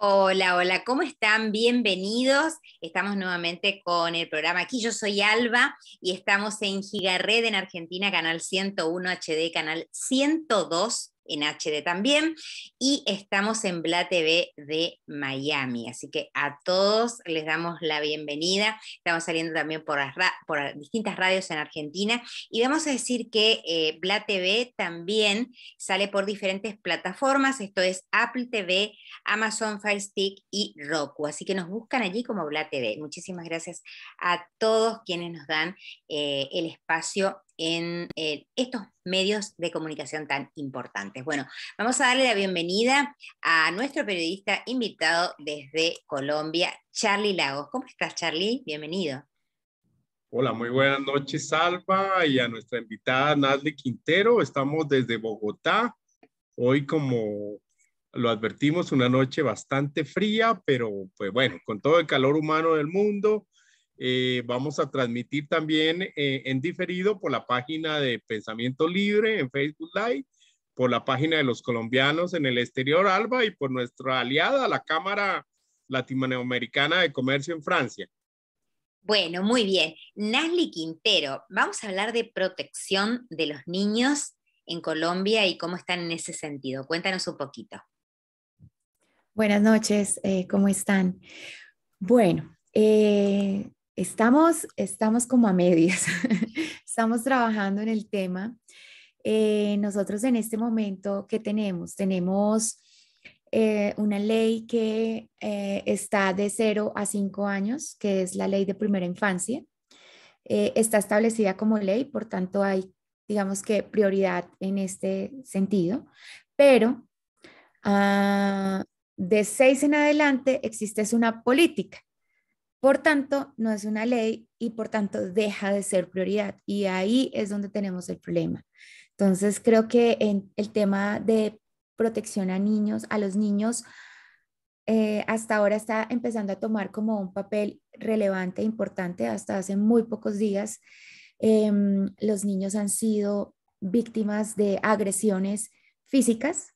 Hola, hola, ¿cómo están? Bienvenidos. Estamos nuevamente con el programa aquí. Yo soy Alba y estamos en Gigared en Argentina, canal 101 HD, canal 102 en HD también, y estamos en Blatv de Miami. Así que a todos les damos la bienvenida. Estamos saliendo también por, distintas radios en Argentina y vamos a decir que eh, Blatv también sale por diferentes plataformas, esto es Apple TV, Amazon Fire Stick y Roku. Así que nos buscan allí como Blatv. Muchísimas gracias a todos quienes nos dan eh, el espacio en eh, estos medios de comunicación tan importantes. Bueno, vamos a darle la bienvenida a nuestro periodista invitado desde Colombia, Charlie Lagos. ¿Cómo estás, Charlie? Bienvenido. Hola, muy buenas noches, Salva y a nuestra invitada Nasli Quintero. Estamos desde Bogotá. Hoy, como lo advertimos, una noche bastante fría, pero pues bueno, con todo el calor humano del mundo, eh, vamos a transmitir también eh, en diferido por la página de Pensamiento Libre en Facebook Live, por la página de los colombianos en el exterior, Alba, y por nuestra aliada, la Cámara Latinoamericana de Comercio en Francia. Bueno, muy bien. Nasli Quintero, vamos a hablar de protección de los niños en Colombia y cómo están en ese sentido. Cuéntanos un poquito. Buenas noches, eh, ¿cómo están? Bueno, eh, Estamos, estamos como a medias, estamos trabajando en el tema. Eh, nosotros en este momento, ¿qué tenemos? Tenemos eh, una ley que eh, está de 0 a 5 años, que es la ley de primera infancia. está establecida como ley, por tanto hay, digamos que, prioridad en este sentido, pero ah, de 6 en adelante existe una política por tanto, no es una ley y por tanto deja de ser prioridad. Y ahí es donde tenemos el problema. Entonces, creo que en el tema de protección a niños, a los niños, eh, hasta ahora está empezando a tomar como un papel relevante e importante. Hasta hace muy pocos días, em, los niños han sido víctimas de agresiones físicas,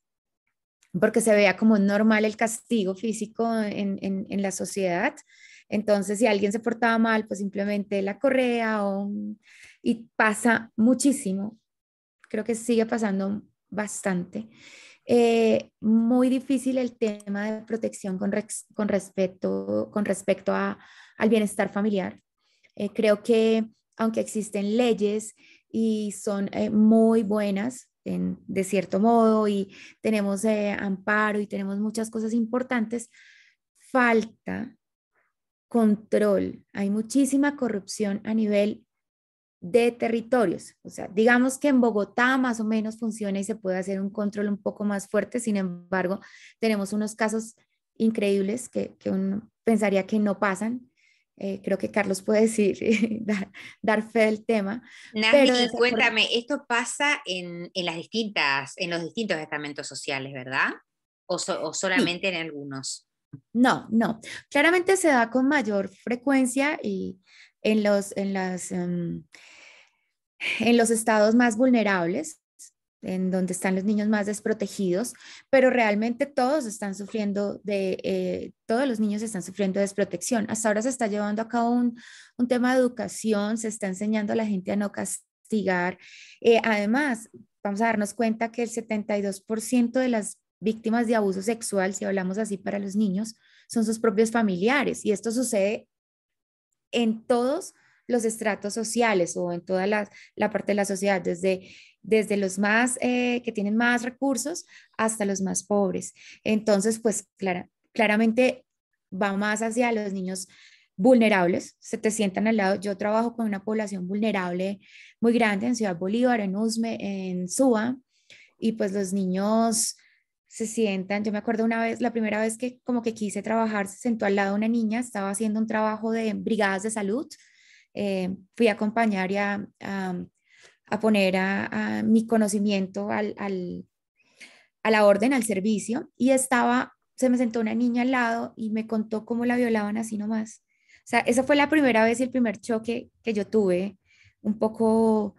porque se veía como normal el castigo físico en la sociedad. Entonces, si alguien se portaba mal, pues simplemente la correa o y pasa muchísimo. Creo que sigue pasando bastante. Eh, muy difícil el tema de protección con, con respecto, al bienestar familiar. Eh, creo que aunque existen leyes y son eh, muy buenas en, de cierto modo y tenemos amparo y tenemos muchas cosas importantes, falta control, hay muchísima corrupción a nivel de territorios. O sea, digamos que en Bogotá más o menos funciona y se puede hacer un control un poco más fuerte, sin embargo, tenemos unos casos increíbles que, uno pensaría que no pasan. Eh, creo que Carlos puede decir, dar, fe del tema. pero cuéntame, esto pasa en, las distintas, en los distintos estamentos sociales, ¿verdad? ¿O, solamente en algunos? No, no. Claramente se da con mayor frecuencia y en los, en las, em, en los estados más vulnerables, en donde están los niños más desprotegidos, pero realmente todos están sufriendo de, eh, todos los niños están sufriendo desprotección. Hasta ahora se está llevando a cabo un, tema de educación, se está enseñando a la gente a no castigar. Eh, además, vamos a darnos cuenta que el 72% de las víctimas de abuso sexual, si hablamos así para los niños, son sus propios familiares. Y esto sucede en todos los estratos sociales o en toda la, parte de la sociedad, desde, desde los más eh, que tienen más recursos hasta los más pobres. Entonces, pues clara, claramente va más hacia los niños vulnerables, se te sientan al lado. Yo trabajo con una población vulnerable muy grande en Ciudad Bolívar, en Usme, en Suba, y pues los niños se sientan, yo me acuerdo una vez, la primera vez que como que quise trabajar, se sentó al lado una niña, estaba haciendo un trabajo de brigadas de salud, eh, fui a acompañar y a, poner a, mi conocimiento al, a la orden, al servicio, y estaba, se me sentó una niña al lado y me contó cómo la violaban así nomás. O sea, esa fue la primera vez y el primer choque que yo tuve, un poco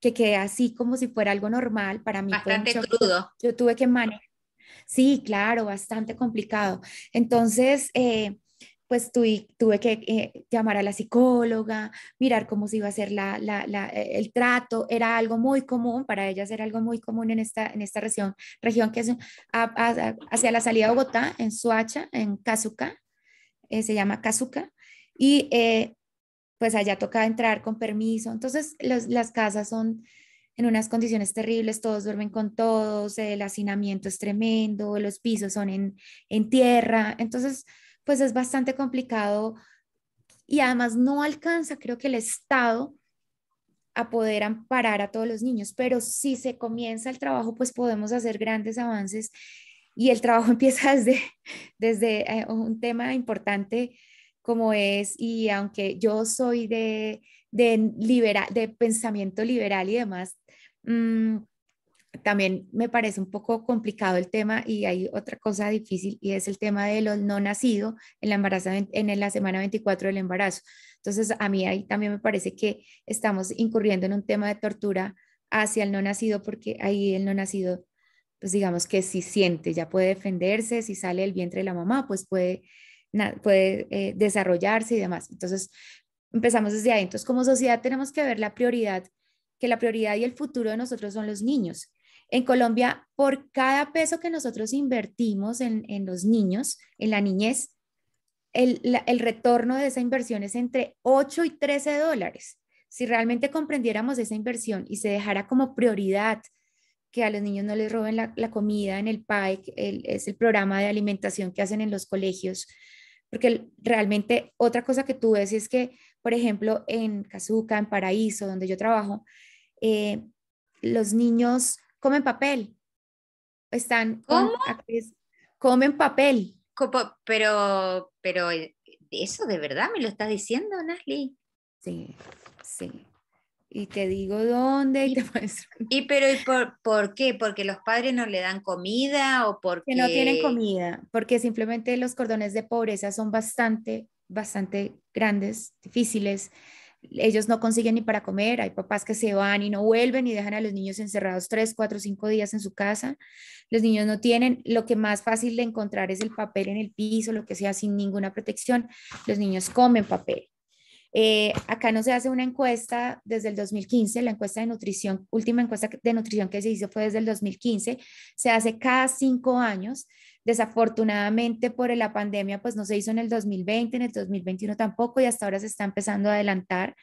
que quedé así como si fuera algo normal para mí. Bastante fue crudo. Yo tuve que manejar Sí, claro, bastante complicado. Entonces, eh, pues tuve, tuve que eh, llamar a la psicóloga, mirar cómo se iba a hacer e-, el trato, era algo muy común, para ella, era algo muy común en esta, en esta región, región que es hacia la salida de Bogotá, en Suacha, en Cazuca, eh, se llama Cazuca, y pues allá toca entrar con permiso, entonces las casas son en unas condiciones terribles, todos duermen con todos, el hacinamiento es tremendo, los pisos son en, en tierra, entonces pues es bastante complicado y además no alcanza, creo que el Estado a poder amparar a todos los niños, pero si se comienza el trabajo, pues podemos hacer grandes avances y el trabajo empieza desde, desde eh, un tema importante como es, y aunque yo soy de, de, de pensamiento liberal y demás, Mm, también me parece un poco complicado el tema y hay otra cosa difícil y es el tema de los no nacido en la, en la semana 24 del embarazo. Entonces, a mí ahí también me parece que estamos incurriendo en un tema de tortura hacia el no nacido porque ahí el no nacido, pues digamos que si siente, ya puede defenderse, si sale del vientre de la mamá, pues puede, puede eh, desarrollarse y demás. Entonces, empezamos desde ahí. Entonces, como sociedad tenemos que ver la prioridad que la prioridad y el futuro de nosotros son los niños. En Colombia, por cada peso que nosotros invertimos en, los niños, en la niñez, el, retorno de esa inversión es entre 8 y 13 dólares. Si realmente comprendiéramos esa inversión y se dejara como prioridad que a los niños no les roben la, comida en el PAIC es el programa de alimentación que hacen en los colegios, porque realmente otra cosa que tú ves es que, por ejemplo, en Cazuca, en Paraíso, donde yo trabajo, eh, los niños comen papel. Están ¿Cómo? comen papel. Pero, pero eh, eso de verdad me lo estás diciendo, Nasli. Sí, sí. Y te digo dónde y, te muestro. ¿Y pero por, por, qué? ¿Porque los padres no le dan comida o porque...? no tienen comida, porque simplemente los cordones de pobreza son bastante, bastante grandes, difíciles ellos no consiguen ni para comer, hay papás que se van y no vuelven y dejan a los niños encerrados tres, cuatro, cinco días en su casa, los niños no tienen, lo que más fácil de encontrar es el papel en el piso, lo que sea, sin ninguna protección, los niños comen papel. Eh, acá no se hace una encuesta desde el 2015, la encuesta de nutrición, última encuesta de nutrición que se hizo fue desde el 2015, se hace cada cinco años, Desafortunadamente por la pandemia, pues no se hizo en el 2020, en el 2021 tampoco y hasta ahora se está empezando a adelantar,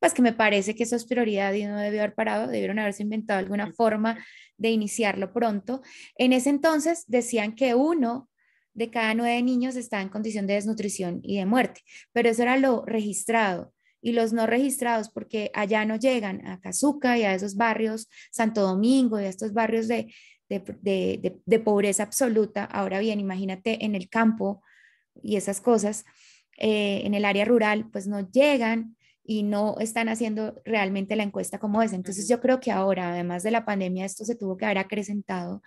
pues que me parece que eso es prioridad y no debió haber parado, debieron haberse inventado alguna forma de iniciarlo pronto. En ese entonces decían que uno de cada nueve niños está en condición de desnutrición y de muerte, pero eso era lo registrado y los no registrados, porque allá no llegan a Cazuca y a esos barrios, Santo Domingo y a estos barrios de, de, pobreza absoluta. Ahora bien, imagínate en el campo y esas cosas, eh, en el área rural, pues no llegan y no están haciendo realmente la encuesta como es. Entonces yo creo que ahora, además de la pandemia, esto se tuvo que haber acrecentado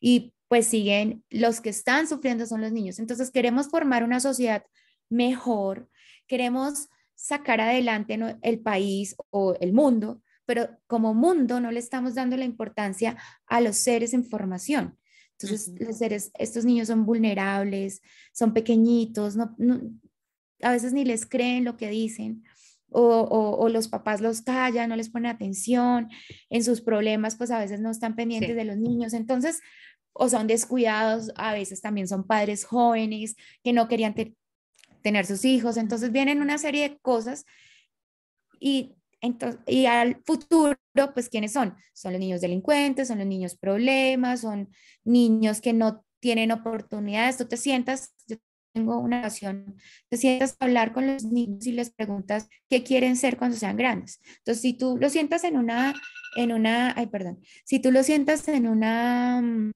y pues siguen, los que están sufriendo son los niños. Entonces queremos formar una sociedad mejor, queremos sacar adelante el país o el mundo pero como mundo no le estamos dando la importancia a los seres en formación. Entonces, los seres, estos niños son vulnerables, son pequeñitos, no, a veces ni les creen lo que dicen. O, los papás los callan, no les ponen atención, en sus problemas pues a veces no están pendientes de los niños, entonces o son descuidados, a veces también son padres jóvenes que no querían tener sus hijos, entonces vienen una serie de cosas y y al futuro, pues, ¿quiénes son? Son los niños delincuentes, son los niños problemas, son niños que no tienen oportunidades. Tú te sientas, yo tengo una ocasión, te sientas a hablar con los niños y les preguntas qué quieren ser cuando sean grandes. Entonces, si tú lo sientas en una, en una, ay, perdón, si tú lo sientas en una, mm,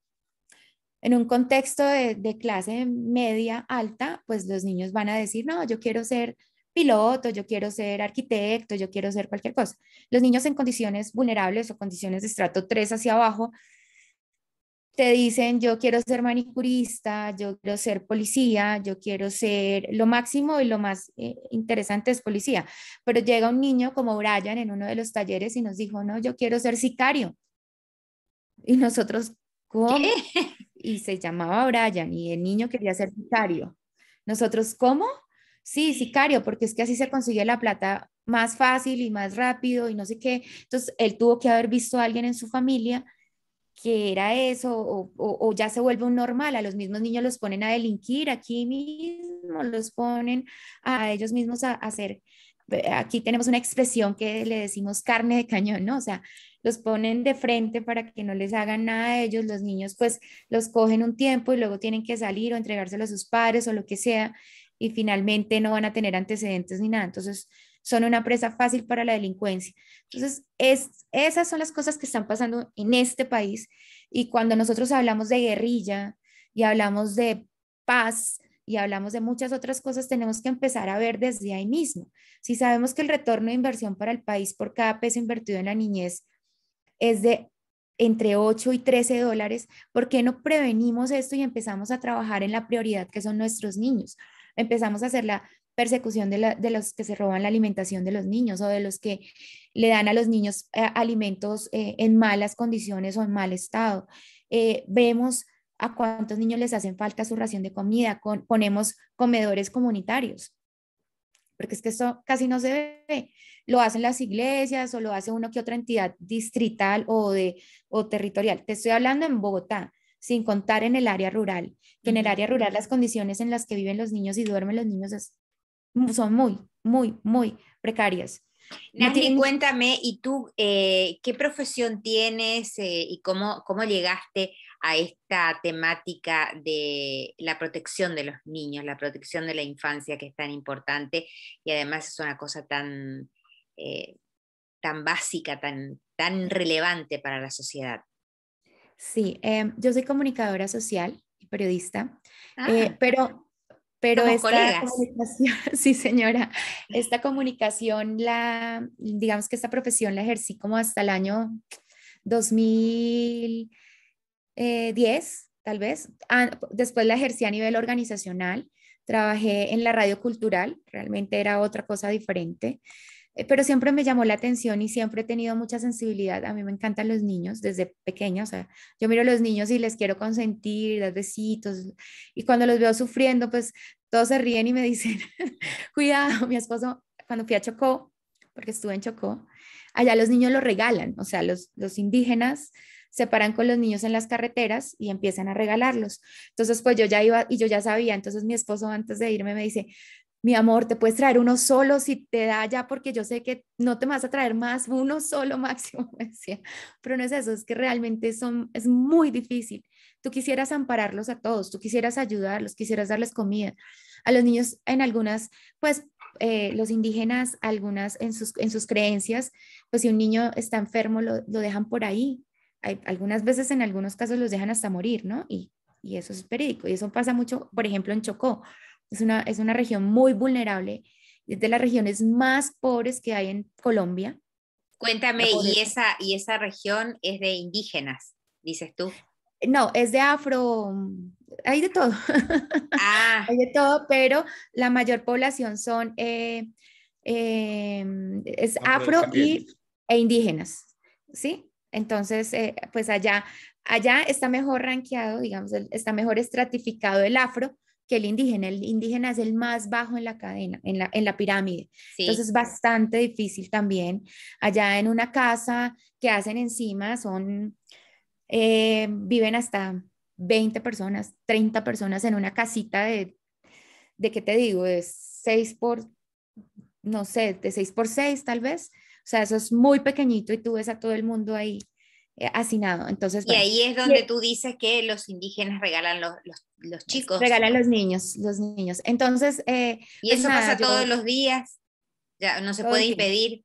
en un contexto de, de clase media alta, pues los niños van a decir, no, yo quiero ser piloto, yo quiero ser arquitecto, yo quiero ser cualquier cosa. Los niños en condiciones vulnerables o condiciones de estrato 3 hacia abajo te dicen, yo quiero ser manicurista, yo quiero ser policía, yo quiero ser lo máximo y lo más eh, interesante es policía. Pero llega un niño como Brian en uno de los talleres y nos dijo, no, yo quiero ser sicario. Y nosotros, ¿cómo? Y se llamaba Brian y el niño quería ser sicario. Nosotros, ¿cómo? Sí, sicario, porque es que así se consigue la plata más fácil y más rápido y no sé qué. Entonces, él tuvo que haber visto a alguien en su familia que era eso, o, ya se vuelve un normal, a los mismos niños los ponen a delinquir aquí mismo, los ponen a ellos mismos a, a hacer, eh, aquí tenemos una expresión que le decimos carne de cañón, ¿no? O sea, los ponen de frente para que no les hagan nada a ellos, los niños pues los cogen un tiempo y luego tienen que salir o entregárselo a sus padres o lo que sea, y finalmente no van a tener antecedentes ni nada. Entonces, son una presa fácil para la delincuencia. Entonces, es, esas son las cosas que están pasando en este país. Y cuando nosotros hablamos de guerrilla y hablamos de paz y hablamos de muchas otras cosas, tenemos que empezar a ver desde ahí mismo. Si sabemos que el retorno de inversión para el país por cada peso invertido en la niñez es de entre 8 y 13 dólares, ¿por qué no prevenimos esto y empezamos a trabajar en la prioridad que son nuestros niños? empezamos a hacer la persecución de, los que se roban la alimentación de los niños o de los que le dan a los niños eh, alimentos eh, en malas condiciones o en mal estado. Eh, vemos a cuántos niños les hacen falta su ración de comida, ponemos comedores comunitarios, porque es que esto casi no se ve. Lo hacen las iglesias o lo hace uno que otra entidad distrital o, de, o territorial. Te estoy hablando en Bogotá sin contar en el área rural, que en el área rural las condiciones en las que viven los niños y duermen los niños son muy, muy, muy precarias. Nati, cuéntame, ¿y tú eh, qué profesión tienes eh, y cómo, cómo llegaste a esta temática de la protección de los niños, la protección de la infancia que es tan importante y además es una cosa tan, eh, tan básica, tan, tan relevante para la sociedad? Sí, em, yo soy comunicadora social y periodista, eh, ah. pero, pero esta comunicación, sí señora, esta comunicación, la, digamos que esta profesión la ejercí como hasta el año 2010, eh, tal vez. Ah, después la ejercí a nivel organizacional, trabajé en la radio cultural, realmente era otra cosa diferente. Eh, pero siempre me llamó la atención y siempre he tenido mucha sensibilidad. A mí me encantan los niños desde pequeña, o sea, yo miro a los niños y les quiero consentir, dar besitos, y cuando los veo sufriendo, pues todos se ríen y me dicen, cuidado, mi esposo, cuando fui a Chocó, porque estuve en Chocó, allá los niños los regalan, o sea, los, los indígenas se paran con los niños en las carreteras y empiezan a regalarlos. Entonces, pues yo ya iba y yo ya sabía, entonces mi esposo antes de irme me dice, mi amor, te puedes traer uno solo si te da ya, porque yo sé que no te vas a traer más, uno solo máximo, Pero no es eso, es que realmente son, es muy difícil. Tú quisieras ampararlos a todos, tú quisieras ayudarlos, quisieras darles comida. A los niños en algunas, pues eh, los indígenas, algunas en sus, en sus creencias, pues si un niño está enfermo, lo, dejan por ahí. Hay, algunas veces, en algunos casos, los dejan hasta morir, ¿no? Y, y eso es periódico. Y eso pasa mucho, por ejemplo, en Chocó es una, región muy vulnerable, es de las regiones más pobres que hay en Colombia. Cuéntame, ¿y esa, ¿y esa región es de indígenas, dices tú? No, es de afro, mm, hay de todo. Ah. hay de todo, pero la mayor población son, eh, eh, es afro e indígenas, ¿sí? Entonces, eh, pues allá, allá está mejor ranqueado, está mejor estratificado el afro, que el indígena. El indígena es el más bajo en la cadena, en la, en la pirámide. Entonces es bastante difícil también. Allá en una casa que hacen encima son, eh, viven hasta 20 personas, 30 personas en una casita de, de qué te digo, es 6 por, no sé, de 6 por 6 tal vez. O sea, eso es muy pequeñito y tú ves a todo el mundo ahí eh, Entonces, y ahí es donde e tú dices que los indígenas regalan los, chicos. Regalan los niños, los niños. Entonces... Eh, y eso pues pasa todos los días, ya no se puede impedir.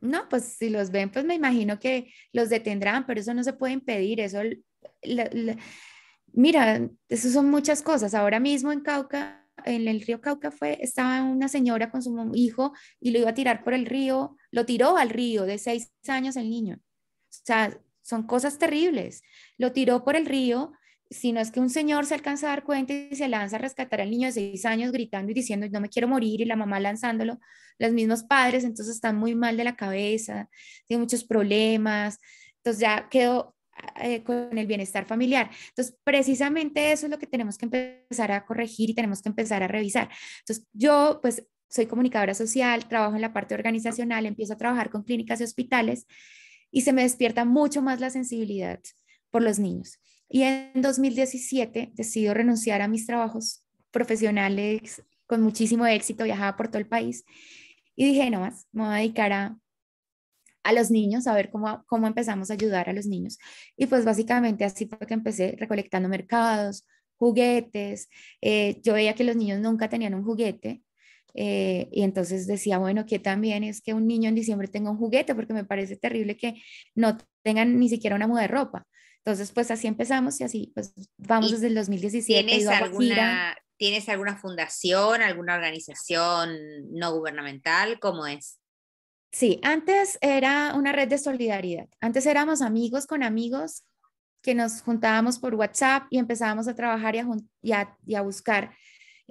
No, pues si los ven, pues me imagino que los detendrán, pero eso no se puede impedir, eso... mira, eso son muchas cosas. Ahora mismo en Cauca, en el río Cauca fue, estaba una señora con su hijo y lo iba a tirar por el río, lo tiró al río de seis años el niño. O sea, son cosas terribles. Lo tiró por el río, si no es que un señor se alcanza a dar cuenta y se lanza a rescatar al niño de seis años gritando y diciendo no me quiero morir y la mamá lanzándolo, los mismos padres entonces están muy mal de la cabeza, tienen muchos problemas, entonces ya quedó eh, con el bienestar familiar. Entonces precisamente eso es lo que tenemos que empezar a corregir y tenemos que empezar a revisar. Entonces yo pues soy comunicadora social, trabajo en la parte organizacional, empiezo a trabajar con clínicas y hospitales y se me despierta mucho más la sensibilidad por los niños. Y en 2017 decido renunciar a mis trabajos profesionales con muchísimo éxito, viajaba por todo el país y dije, no más, me voy a dedicar a, los niños, a ver cómo, cómo empezamos a ayudar a los niños. Y pues básicamente así fue que empecé recolectando mercados, juguetes. Eh, yo veía que los niños nunca tenían un juguete eh, y entonces decía, bueno, que también es que un niño en diciembre tenga un juguete, porque me parece terrible que no tengan ni siquiera una muda de ropa. Entonces, pues así empezamos y así, pues vamos desde el 2017. ¿Tienes, alguna, ¿tienes alguna fundación, alguna organización no gubernamental? ¿Cómo es? Sí, antes era una red de solidaridad. Antes éramos amigos con amigos que nos juntábamos por WhatsApp y empezábamos a trabajar y a, y a buscar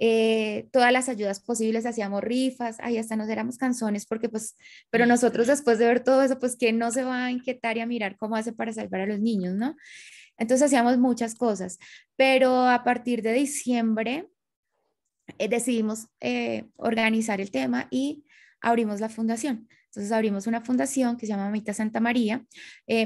eh, todas las ayudas posibles, hacíamos rifas, ahí hasta nos éramos canzones, porque pues, pero nosotros después de ver todo eso, pues quién no se va a inquietar y a mirar cómo hace para salvar a los niños, ¿no? Entonces hacíamos muchas cosas, pero a partir de diciembre eh, decidimos eh, organizar el tema y abrimos la fundación. Entonces abrimos una fundación que se llama Mamita Santa María,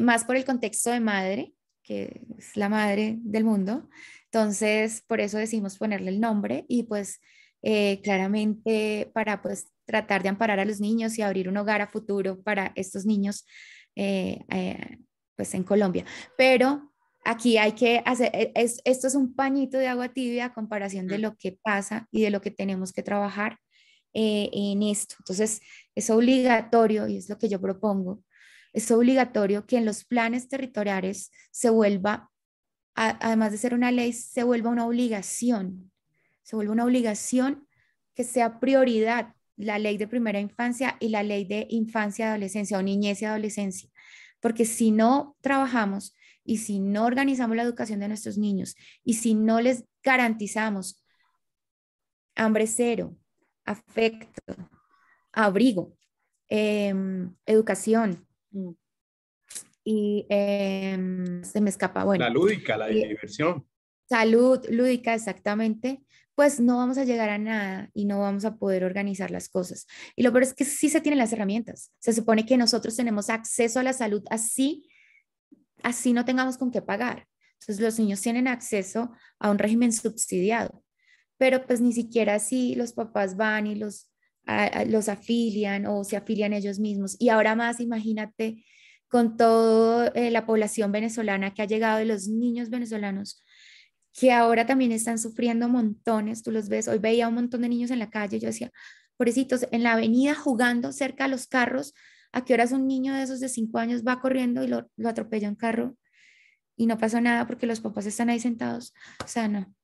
más por el contexto de madre, que es la madre del mundo, entonces, por eso decidimos ponerle el nombre y pues eh, claramente para pues tratar de amparar a los niños y abrir un hogar a futuro para estos niños eh, eh, pues en Colombia. Pero aquí hay que hacer, e, esto es un pañito de agua tibia a comparación de mm. lo que pasa y de lo que tenemos que trabajar en esto. Entonces, es obligatorio y es lo que yo propongo. Es obligatorio que en los planes territoriales se vuelva además de ser una ley, se vuelva una obligación, se vuelve una obligación que sea prioridad la ley de primera infancia y la ley de infancia, adolescencia o niñez y adolescencia, porque si no trabajamos y si no organizamos la educación de nuestros niños y si no les garantizamos hambre cero, afecto, abrigo, em, educación, mm y em, se me escapa, bueno. La lúdica, la diversión. Salud, lúdica, exactamente pues no vamos a llegar a nada y no vamos a poder organizar las cosas. Y lo peor es que sí se tienen las herramientas. Se supone que nosotros tenemos acceso a la salud así, así no tengamos con qué pagar. Entonces los niños tienen acceso a un régimen subsidiado, pero pues ni siquiera así los papás van y los, los afilian o se afilian ellos mismos. Y ahora más, imagínate con toda eh, la población venezolana que ha llegado y los niños venezolanos que ahora también están sufriendo montones, tú los ves, hoy veía un montón de niños en la calle, yo decía, pobrecitos, en la avenida jugando cerca a los carros, ¿a qué horas un niño de esos de cinco años va corriendo y lo, atropella un carro? Y no pasó nada porque los papás están ahí sentados. O sea, no.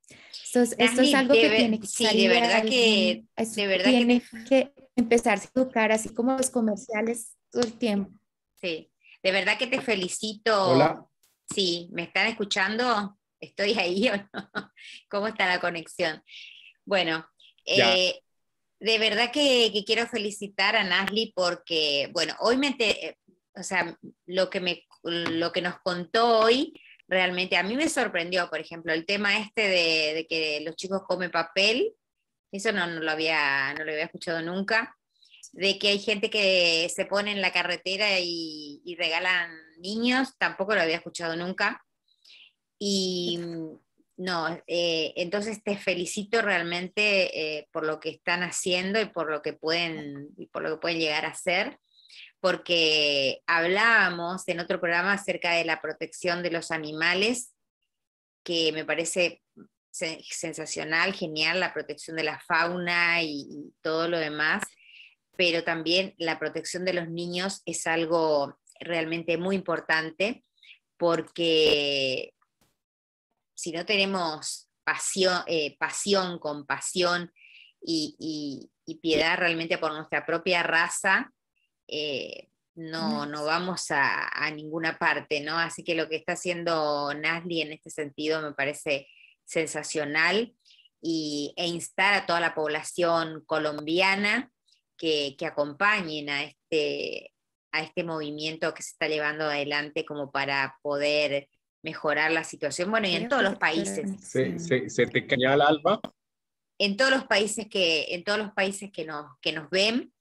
Entonces, esto es algo que tiene que salir. de verdad que, de verdad tiene que... empezar a educar, así como los comerciales todo el tiempo. Sí, de verdad que te felicito. Hola. Sí, ¿me están escuchando? ¿Estoy ahí o no? ¿Cómo está la conexión? Bueno, eh, de verdad que, quiero felicitar a Nasli porque, bueno, hoy me, te, eh, o sea, lo que, lo que nos contó hoy realmente a mí me sorprendió, por ejemplo, el tema este de, que los chicos comen papel, eso no, no, lo había, no lo había escuchado nunca de que hay gente que se pone en la carretera y, regalan niños, tampoco lo había escuchado nunca. Y no, eh, entonces te felicito realmente eh, por lo que están haciendo y por lo que pueden, y por lo que pueden llegar a hacer, porque hablábamos en otro programa acerca de la protección de los animales, que me parece sensacional, genial, la protección de la fauna y todo lo demás pero también la protección de los niños es algo realmente muy importante porque si no tenemos pasión, eh, pasión compasión y, piedad realmente por nuestra propia raza, eh, no, vamos a, ninguna parte, ¿no? Así que lo que está haciendo Nasli en este sentido me parece sensacional e instar a toda la población colombiana que, acompañen a este, a este movimiento que se está llevando adelante como para poder mejorar la situación, bueno, y en todos los países. Se, te caña el alba. En todos los países que, en todos los países que nos, que nos ven,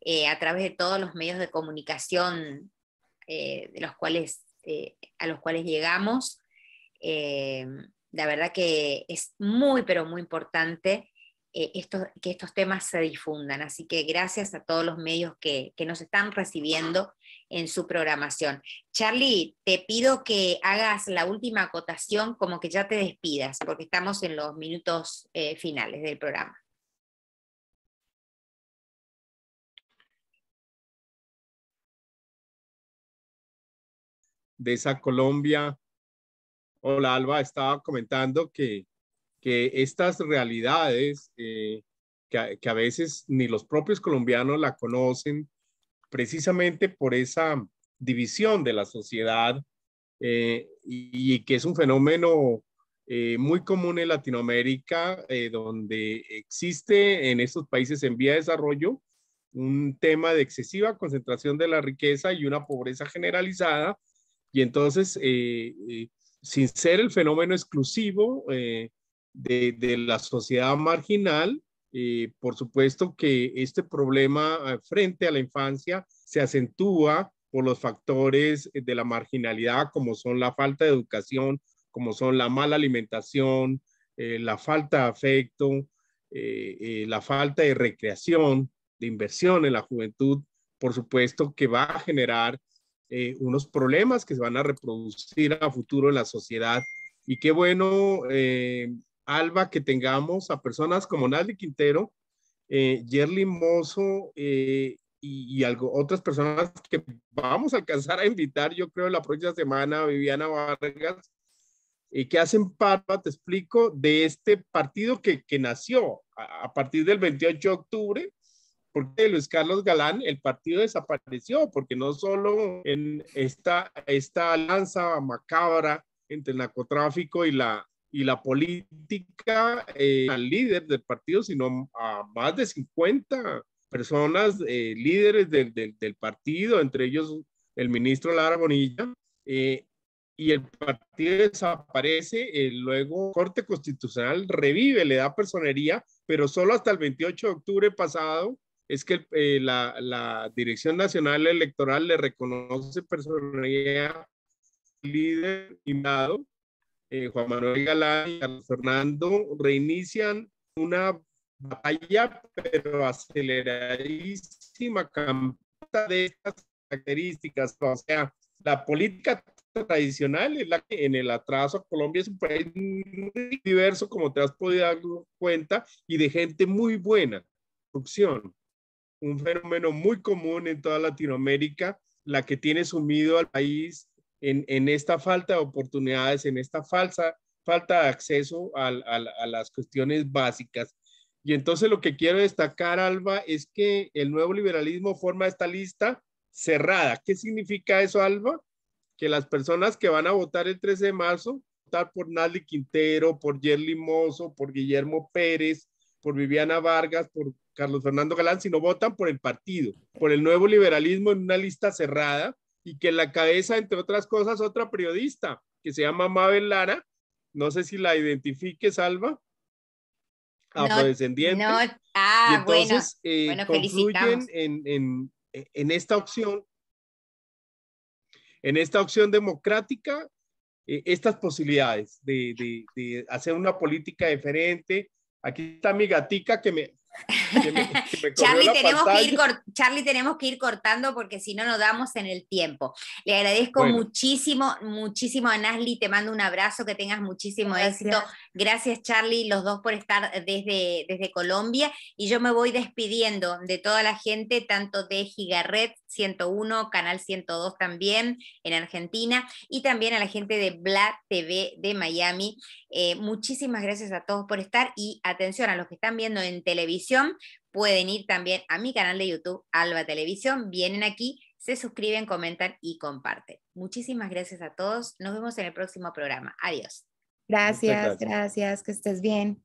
eh, a través de todos los medios de comunicación eh, de los cuales, eh, a los cuales llegamos, la verdad que es muy, pero muy importante eh, que estos temas se difundan. Así que gracias a todos los medios que, nos están recibiendo en su programación. Charlie, te pido que hagas la última acotación como que ya te despidas, porque estamos en los minutos eh, finales del programa. De esa Colombia. Hola Alba, estaba comentando que que estas realidades eh, que, a veces ni los propios colombianos la conocen, precisamente por esa división de la sociedad eh, y, que es un fenómeno eh, muy común en Latinoamérica, donde existe en estos países en vía de desarrollo un tema de excesiva concentración de la riqueza y una pobreza generalizada. Y entonces, sin ser el fenómeno exclusivo, de, la sociedad marginal. Eh, por supuesto que este problema eh, frente a la infancia se acentúa por los factores de la marginalidad, como son la falta de educación, como son la mala alimentación, eh, la falta de afecto, la falta de recreación, de inversión en la juventud, por supuesto que va a generar unos problemas que se van a reproducir a futuro en la sociedad. Y qué bueno, Alba, que tengamos a personas como nadie Quintero, eh, Yerly Mozo eh, y, algo, otras personas que vamos a alcanzar a invitar, yo creo, la próxima semana, Viviana Vargas, y eh, que hacen parte, te explico, de este partido que, nació a, partir del 28 de octubre, porque Luis Carlos Galán, el partido desapareció, porque no solo en esta, esta lanza macabra entre el narcotráfico y la, y la política eh, al líder del partido, sino a más de 50 personas eh, líderes del partido, entre ellos el ministro Lara Bonilla, eh, y el partido desaparece, luego Corte Constitucional revive, le da personería, pero solo hasta el 28 de octubre pasado es que la, la Dirección Nacional Electoral le reconoce personería líder y nada, eh, Juan Manuel Galán y Fernando reinician una batalla, pero aceleradísima campaña de estas características. O sea, la política tradicional es la en el atraso Colombia es un país muy diverso, como te has podido dar cuenta, y de gente muy buena. Corrupción, un fenómeno muy común en toda Latinoamérica, la que tiene sumido al país en, esta falta de oportunidades, en esta falsa falta de acceso a, las cuestiones básicas. Y entonces lo que quiero destacar, Alba, es que el nuevo liberalismo forma esta lista cerrada. ¿Qué significa eso, Alba? Que las personas que van a votar el 13 de marzo, votar por Nali Quintero, por Jerry Mozo, por Guillermo Pérez, por Viviana Vargas, por Carlos Fernando Galán, si no votan por el partido, por el nuevo liberalismo en una lista cerrada, y que la cabeza, entre otras cosas, otra periodista que se llama Mabel Lara, no sé si la identifique, Salva, afrodescendiente. No, ah, bueno, eh, en, esta opción, en esta opción democrática, eh, estas posibilidades de, de, hacer una política diferente. Aquí está mi gatica que me, Charlie, tenemos que ir tenemos que ir cortando porque si no, nos damos en el tiempo. Le agradezco muchísimo, muchísimo a Nasli, te mando un abrazo, que tengas muchísimo éxito. Gracias, Charlie, los dos por estar desde, desde Colombia. Y yo me voy despidiendo de toda la gente, tanto de Gigaret 101, Canal 102 también en Argentina, y también a la gente de bla TV de Miami. Eh, muchísimas gracias a todos por estar y atención a los que están viendo en televisión Pueden ir también a mi canal de YouTube, Alba Televisión. Vienen aquí, se suscriben, comentan y comparten. Muchísimas gracias a todos. Nos vemos en el próximo programa. Adiós. gracias. gracias. Que estés bien.